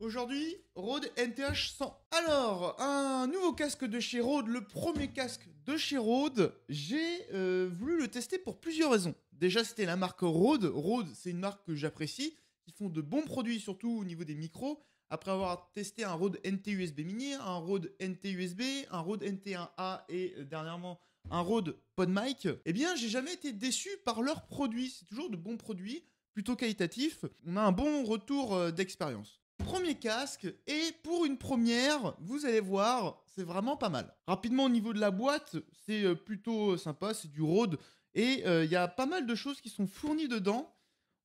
Aujourd'hui, Rode NTH 100. Alors, un nouveau casque de chez Rode, le premier casque de chez Rode. J'ai euh, voulu le tester pour plusieurs raisons. Déjà, c'était la marque Rode. Rode, c'est une marque que j'apprécie. Ils font de bons produits, surtout au niveau des micros. Après avoir testé un Rode NT-USB mini, un Rode NT-USB, un Rode NT1A et euh, dernièrement un Rode PodMic, eh bien, j'ai jamais été déçu par leurs produits. C'est toujours de bons produits plutôt qualitatifs. on a un bon retour euh, d'expérience premier casque et pour une première, vous allez voir, c'est vraiment pas mal. Rapidement au niveau de la boîte, c'est euh, plutôt sympa, c'est du Rode et euh, il y a pas mal de choses qui sont fournies dedans.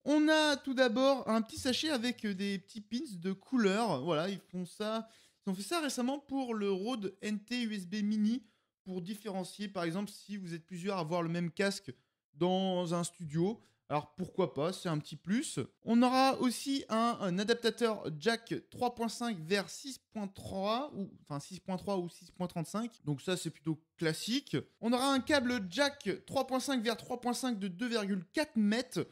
On a tout d'abord un petit sachet avec euh, des petits pins de couleur. Voilà, ils font ça. Ils ont fait ça récemment pour le Rode NT USB Mini pour différencier, par exemple, si vous êtes plusieurs à avoir le même casque dans un studio, alors pourquoi pas, c'est un petit plus. On aura aussi un, adaptateur jack 3.5 vers 6.3 ou enfin 6.3 ou 6.35. Donc ça c'est plutôt classique. On aura un câble jack 3.5 vers 3.5 de 2,4 mètres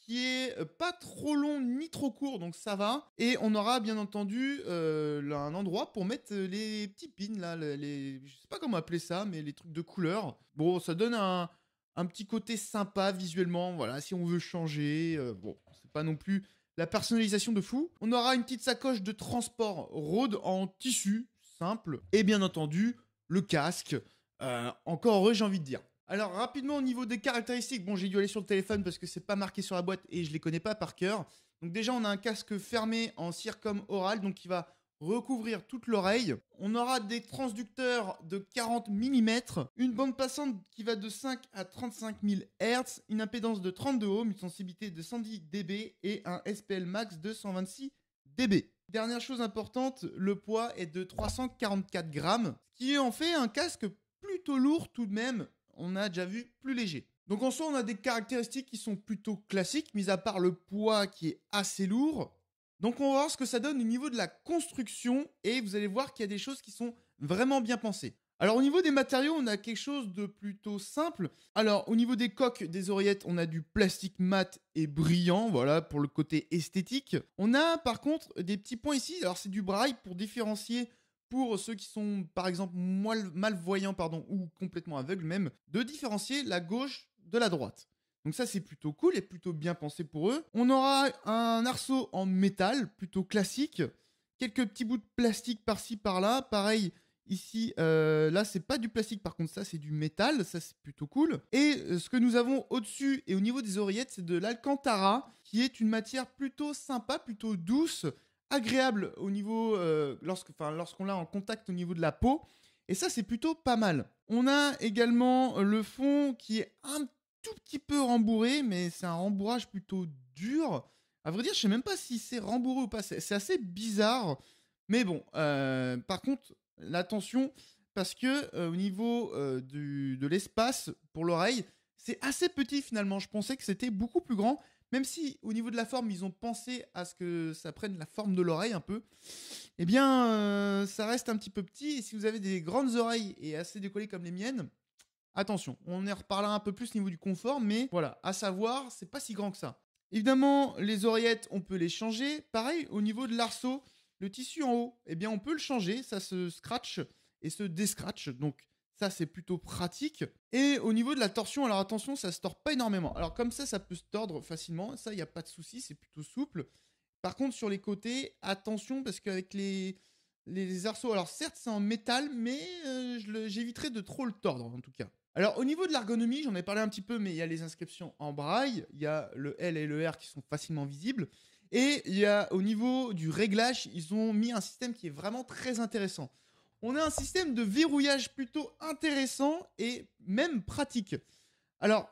ce qui est pas trop long ni trop court, donc ça va. Et on aura bien entendu euh, un endroit pour mettre les petits pins, là, les, les, je sais pas comment appeler ça, mais les trucs de couleur. Bon, ça donne un, un petit côté sympa visuellement, voilà, si on veut changer. Euh, bon, c'est pas non plus la personnalisation de fou. On aura une petite sacoche de transport Rode en tissu, simple, et bien entendu, le casque. Euh, encore heureux, j'ai envie de dire. Alors rapidement au niveau des caractéristiques, bon j'ai dû aller sur le téléphone parce que c'est pas marqué sur la boîte et je les connais pas par cœur. Donc déjà on a un casque fermé en circum oral donc qui va recouvrir toute l'oreille. On aura des transducteurs de 40 mm, une bande passante qui va de 5 à 35 000 Hz, une impédance de 32 ohms, une sensibilité de 110 dB et un SPL max de 126 dB. Dernière chose importante, le poids est de 344 grammes, ce qui en fait un casque plutôt lourd tout de même. On a déjà vu plus léger. Donc en soi, on a des caractéristiques qui sont plutôt classiques, mis à part le poids qui est assez lourd. Donc on va voir ce que ça donne au niveau de la construction et vous allez voir qu'il y a des choses qui sont vraiment bien pensées. Alors au niveau des matériaux, on a quelque chose de plutôt simple. Alors au niveau des coques, des oreillettes, on a du plastique mat et brillant, voilà pour le côté esthétique. On a par contre des petits points ici. Alors c'est du braille pour différencier pour ceux qui sont par exemple malvoyants pardon ou complètement aveugles même de différencier la gauche de la droite. Donc ça c'est plutôt cool et plutôt bien pensé pour eux. On aura un arceau en métal plutôt classique, quelques petits bouts de plastique par-ci par-là. Pareil ici, euh, là c'est pas du plastique par contre ça c'est du métal, ça c'est plutôt cool. Et euh, ce que nous avons au-dessus et au niveau des oreillettes c'est de l'alcantara qui est une matière plutôt sympa, plutôt douce, agréable au niveau euh, lorsqu'on l'a en contact au niveau de la peau. Et ça c'est plutôt pas mal. On a également le fond qui est un petit peu rembourré, mais c'est un rembourrage plutôt dur. À vrai dire, je sais même pas si c'est rembourré ou pas. C'est assez bizarre. Mais bon, euh, par contre, l'attention, parce que euh, au niveau euh, de l'espace pour l'oreille, c'est assez petit finalement. Je pensais que c'était beaucoup plus grand, même si au niveau de la forme, ils ont pensé à ce que ça prenne la forme de l'oreille un peu. et eh bien, ça reste un petit peu petit. Et si vous avez des grandes oreilles et assez décollées comme les miennes, Attention, on en reparlera un peu plus au niveau du confort, mais voilà, à savoir, c'est pas si grand que ça. Évidemment, les oreillettes, on peut les changer. Pareil, au niveau de l'arceau, le tissu en haut, eh bien, on peut le changer. Ça se scratch et se descratch, Donc, ça, c'est plutôt pratique. Et au niveau de la torsion, alors attention, ça se tord pas énormément. Alors, comme ça, ça peut se tordre facilement. Ça, il n'y a pas de souci, c'est plutôt souple. Par contre, sur les côtés, attention, parce qu'avec les les arceaux, alors certes c'est en métal, mais euh, j'éviterai de trop le tordre en tout cas. Alors au niveau de l'ergonomie, j'en ai parlé un petit peu, mais il y a les inscriptions en braille, il y a le L et le R qui sont facilement visibles, et il y a au niveau du réglage, ils ont mis un système qui est vraiment très intéressant. On a un système de verrouillage plutôt intéressant et même pratique. Alors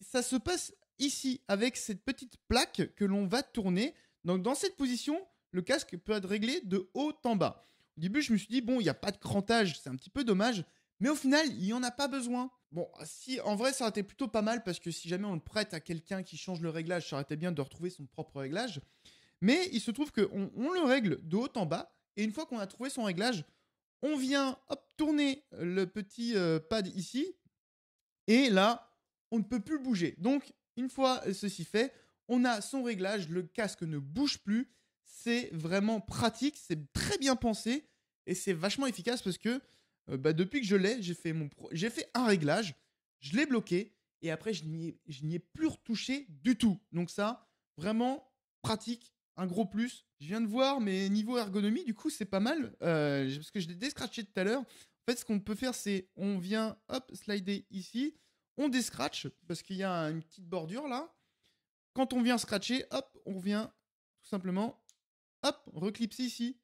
ça se passe ici avec cette petite plaque que l'on va tourner. Donc dans cette position, le casque peut être réglé de haut en bas. Au début, je me suis dit, bon, il n'y a pas de crantage, c'est un petit peu dommage, mais au final, il n'y en a pas besoin. Bon, si, en vrai, ça aurait été plutôt pas mal, parce que si jamais on le prête à quelqu'un qui change le réglage, ça aurait été bien de retrouver son propre réglage. Mais il se trouve qu'on on le règle de haut en bas, et une fois qu'on a trouvé son réglage, on vient tourner le petit euh, pad ici, et là, on ne peut plus bouger. Donc, une fois ceci fait, on a son réglage, le casque ne bouge plus, c'est vraiment pratique, c'est très bien pensé et c'est vachement efficace parce que euh, bah, depuis que je l'ai, j'ai fait, mon j'ai fait un réglage, je l'ai bloqué et après je n'y ai, plus retouché du tout. Donc ça, vraiment pratique, un gros plus. Je viens de voir, mais niveau ergonomie, du coup, c'est pas mal euh, parce que je l'ai descratché tout à l'heure. En fait, ce qu'on peut faire, c'est on vient, hop, slider ici, on dé-scratch parce qu'il y a une petite bordure là. Quand on vient scratcher, hop, on vient tout simplement hop, reclipse ici.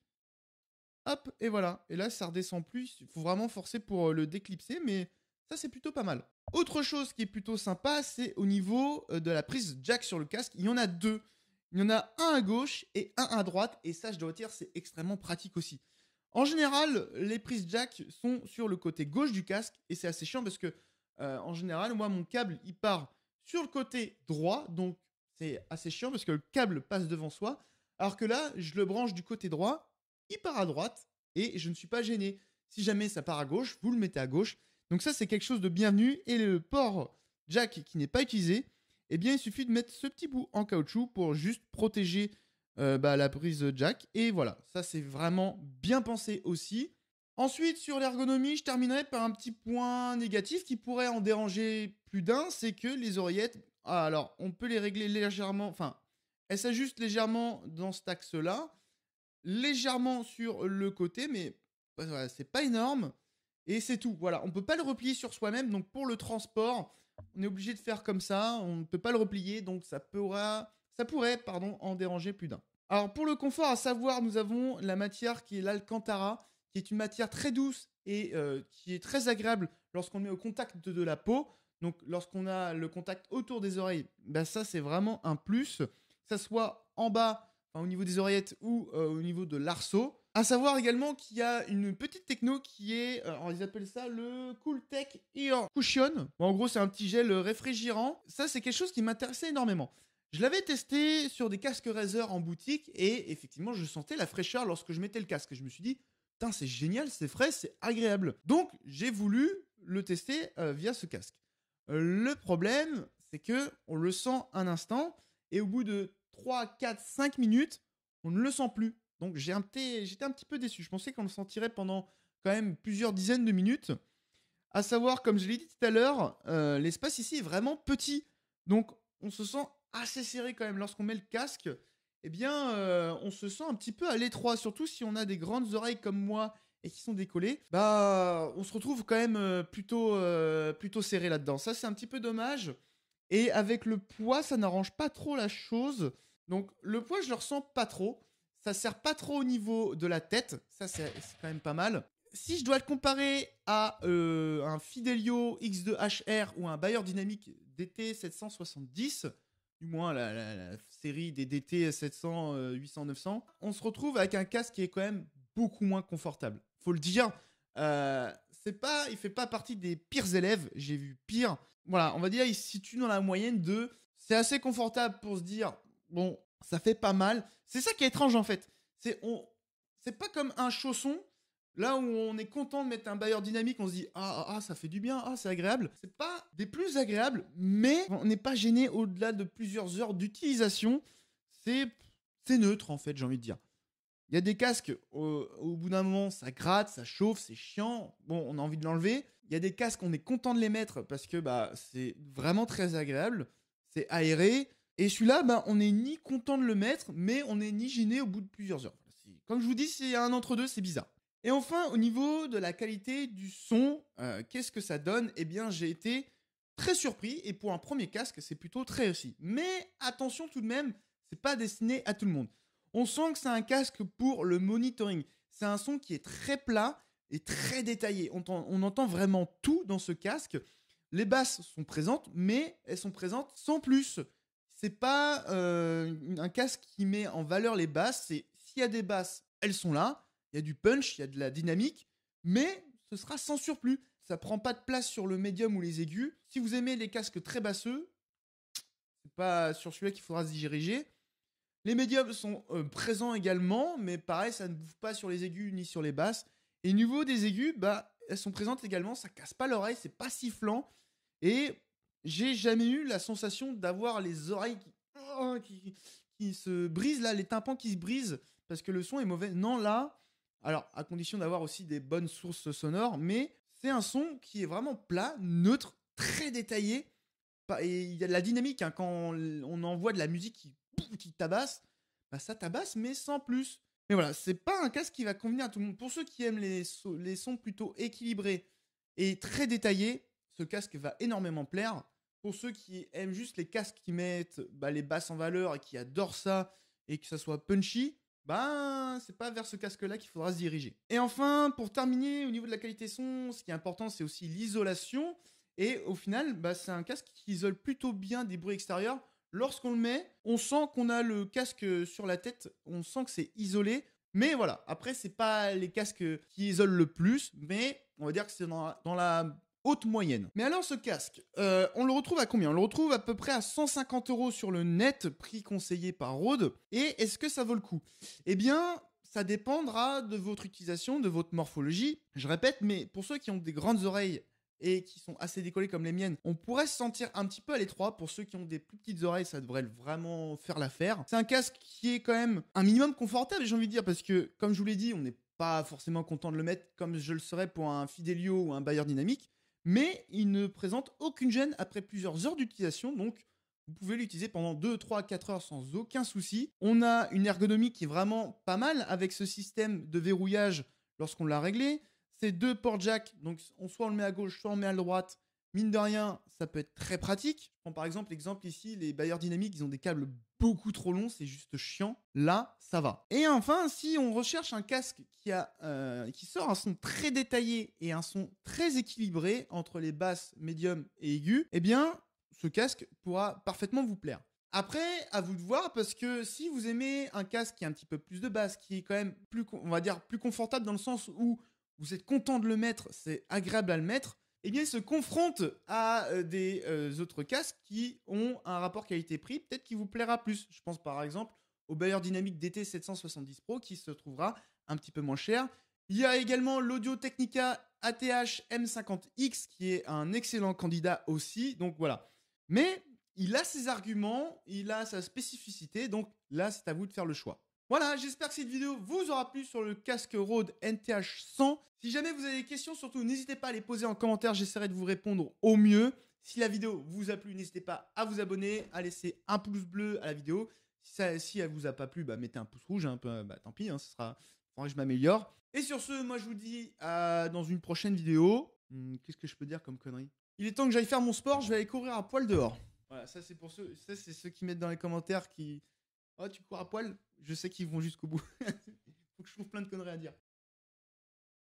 Hop, et voilà. Et là, ça redescend plus. Il faut vraiment forcer pour euh, le déclipser, mais ça, c'est plutôt pas mal. Autre chose qui est plutôt sympa, c'est au niveau euh, de la prise jack sur le casque. Il y en a deux. Il y en a un à gauche et un à droite. Et ça, je dois dire, c'est extrêmement pratique aussi. En général, les prises jack sont sur le côté gauche du casque. Et c'est assez chiant parce que, euh, en général, moi, mon câble, il part sur le côté droit. Donc, c'est assez chiant parce que le câble passe devant soi. Alors que là, je le branche du côté droit, il part à droite et je ne suis pas gêné. Si jamais ça part à gauche, vous le mettez à gauche. Donc ça, c'est quelque chose de bienvenu. Et le port jack qui n'est pas utilisé, eh bien, il suffit de mettre ce petit bout en caoutchouc pour juste protéger euh, bah, la prise jack. Et voilà, ça, c'est vraiment bien pensé aussi. Ensuite, sur l'ergonomie, je terminerai par un petit point négatif qui pourrait en déranger plus d'un, c'est que les oreillettes, ah, alors on peut les régler légèrement, enfin elle s'ajuste légèrement dans cet axe-là, légèrement sur le côté, mais bah, voilà, c'est pas énorme. Et c'est tout. Voilà, on peut pas le replier sur soi-même. Donc pour le transport, on est obligé de faire comme ça. On ne peut pas le replier, donc ça pourra, ça pourrait, pardon, en déranger plus d'un. Alors pour le confort, à savoir, nous avons la matière qui est l'alcantara, qui est une matière très douce et euh, qui est très agréable lorsqu'on met au contact de, la peau. Donc lorsqu'on a le contact autour des oreilles, ben ça c'est vraiment un plus que ce soit en bas, au niveau des oreillettes ou euh, au niveau de l'arceau. À savoir également qu'il y a une petite techno qui est, on euh, les appelle ça le Cooltech Ear Cushion. en gros, c'est un petit gel euh, réfrigérant. Ça, c'est quelque chose qui m'intéressait énormément. Je l'avais testé sur des casques Razer en boutique et effectivement, je sentais la fraîcheur lorsque je mettais le casque. Je me suis dit, putain, c'est génial, c'est frais, c'est agréable. Donc, j'ai voulu le tester via ce casque. le problème, c'est que on le sent un instant et au bout de 3, 4, 5 minutes, on ne le sent plus. Donc j'étais un petit peu déçu. Je pensais qu'on le sentirait pendant quand même plusieurs dizaines de minutes. À savoir, comme je l'ai dit tout à l'heure, euh, l'espace ici est vraiment petit. Donc on se sent assez serré quand même. Lorsqu'on met le casque, eh bien, euh, on se sent un petit peu à l'étroit, surtout si on a des grandes oreilles comme moi et qui sont décollées. Bah, on se retrouve quand même euh, plutôt, plutôt serré là-dedans. Ça, c'est un petit peu dommage. Et avec le poids, ça n'arrange pas trop la chose. Donc le poids, je le ressens pas trop. Ça sert pas trop au niveau de la tête. Ça, c'est quand même pas mal. Si je dois le comparer à euh, un Fidelio X2HR ou un Bayer Dynamic DT 770, du moins la, série des DT 700, 800, 900, on se retrouve avec un casque qui est quand même beaucoup moins confortable. Faut le dire. Euh, c'est pas, il fait pas partie des pires élèves. J'ai vu pire. Voilà, on va dire, il se situe dans la moyenne de. C'est assez confortable pour se dire, bon, ça fait pas mal. C'est ça qui est étrange en fait. C'est on, c'est pas comme un chausson. Là où on est content de mettre un bailleur dynamique, on se dit ah, ah, ah ça fait du bien, ah c'est agréable. C'est pas des plus agréables, mais on n'est pas gêné au-delà de plusieurs heures d'utilisation. C'est c'est neutre en fait, j'ai envie de dire. Il y a des casques, au, bout d'un moment, ça gratte, ça chauffe, c'est chiant. Bon, on a envie de l'enlever. Il y a des casques, on est content de les mettre parce que bah, c'est vraiment très agréable, c'est aéré. Et celui-là, bah, on n'est ni content de le mettre, mais on est ni gêné au bout de plusieurs heures. Comme je vous dis, y a un entre-deux, c'est bizarre. Et enfin, au niveau de la qualité du son, euh, qu'est-ce que ça donne Eh bien, j'ai été très surpris et pour un premier casque, c'est plutôt très réussi. Mais attention tout de même, c'est pas destiné à tout le monde. On sent que c'est un casque pour le monitoring. C'est un son qui est très plat et très détaillé. On, entend vraiment tout dans ce casque. Les basses sont présentes, mais elles sont présentes sans plus. C'est pas euh, un casque qui met en valeur les basses. C'est s'il y a des basses, elles sont là. Il y a du punch, il y a de la dynamique, mais ce sera sans surplus. Ça prend pas de place sur le médium ou les aigus. Si vous aimez les casques très basseux, c'est pas sur celui-là qu'il faudra se diriger. Les médiums sont euh, présents également, mais pareil, ça ne bouffe pas sur les aigus ni sur les basses. Et niveau des aigus, bah, elles sont présentes également, ça casse pas l'oreille, c'est pas sifflant. Et j'ai jamais eu la sensation d'avoir les oreilles oh, qui, qui, se brisent, là, les tympans qui se brisent, parce que le son est mauvais. Non, là, alors, à condition d'avoir aussi des bonnes sources sonores, mais c'est un son qui est vraiment plat, neutre, très détaillé. Et il y a de la dynamique hein, quand on envoie de la musique qui qui tabasse, bah ça tabasse, mais sans plus. Mais voilà, c'est pas un casque qui va convenir à tout le monde. Pour ceux qui aiment les, les sons plutôt équilibrés et très détaillés, ce casque va énormément plaire. Pour ceux qui aiment juste les casques qui mettent bah, les basses en valeur et qui adorent ça et que ça soit punchy, ben, c'est pas vers ce casque-là qu'il faudra se diriger. Et enfin, pour terminer, au niveau de la qualité son, ce qui est important, c'est aussi l'isolation. Et au final, bah, c'est un casque qui isole plutôt bien des bruits extérieurs. Lorsqu'on le met, on sent qu'on a le casque sur la tête, on sent que c'est isolé. Mais voilà, après, c'est pas les casques qui isolent le plus, mais on va dire que c'est dans, la haute moyenne. Mais alors ce casque, euh, on le retrouve à combien On le retrouve à peu près à 150 euros sur le net, prix conseillé par Rode. Et est-ce que ça vaut le coup Eh bien, ça dépendra de votre utilisation, de votre morphologie. Je répète, mais pour ceux qui ont des grandes oreilles et qui sont assez décollés comme les miennes, on pourrait se sentir un petit peu à l'étroit. Pour ceux qui ont des plus petites oreilles, ça devrait vraiment faire l'affaire. C'est un casque qui est quand même un minimum confortable, j'ai envie de dire, parce que comme je vous l'ai dit, on n'est pas forcément content de le mettre comme je le serais pour un Fidelio ou un Bayer dynamique mais il ne présente aucune gêne après plusieurs heures d'utilisation, donc vous pouvez l'utiliser pendant 2, 3, 4 heures sans aucun souci. On a une ergonomie qui est vraiment pas mal avec ce système de verrouillage lorsqu'on l'a réglé ces deux ports jack, donc on, soit on le met à gauche, soit on le met à droite, mine de rien, ça peut être très pratique. par exemple l'exemple ici, les bailleurs dynamiques, ils ont des câbles beaucoup trop longs, c'est juste chiant. Là, ça va. Et enfin, si on recherche un casque qui, a, euh, qui sort un son très détaillé et un son très équilibré entre les basses, médium et aigus, eh bien, ce casque pourra parfaitement vous plaire. Après, à vous de voir, parce que si vous aimez un casque qui a un petit peu plus de basse, qui est quand même plus, on va dire, plus confortable dans le sens où vous êtes content de le mettre, c'est agréable à le mettre, eh bien, il se confronte à euh, des euh, autres casques qui ont un rapport qualité-prix peut-être qui vous plaira plus. Je pense par exemple au Bayer Dynamic DT 770 Pro qui se trouvera un petit peu moins cher. Il y a également l'Audio Technica ATH M50X qui est un excellent candidat aussi. Donc voilà. Mais il a ses arguments, il a sa spécificité. Donc là, c'est à vous de faire le choix. Voilà, j'espère que cette vidéo vous aura plu sur le casque Rode NTH 100. Si jamais vous avez des questions, surtout n'hésitez pas à les poser en commentaire, j'essaierai de vous répondre au mieux. Si la vidéo vous a plu, n'hésitez pas à vous abonner, à laisser un pouce bleu à la vidéo. Si, ça, si elle vous a pas plu, bah, mettez un pouce rouge, hein, bah, tant pis, hein, ce sera, je m'améliore. Et sur ce, moi je vous dis à dans une prochaine vidéo. Hmm, qu'est-ce que je peux dire comme connerie Il est temps que j'aille faire mon sport, je vais aller courir un poil dehors. Voilà, ça c'est pour ceux, ça c'est ceux qui mettent dans les commentaires qui, Oh, tu cours à poil Je sais qu'ils vont jusqu'au bout. Faut que je trouve plein de conneries à dire.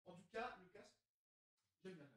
En tout cas, le casque, j'aime bien.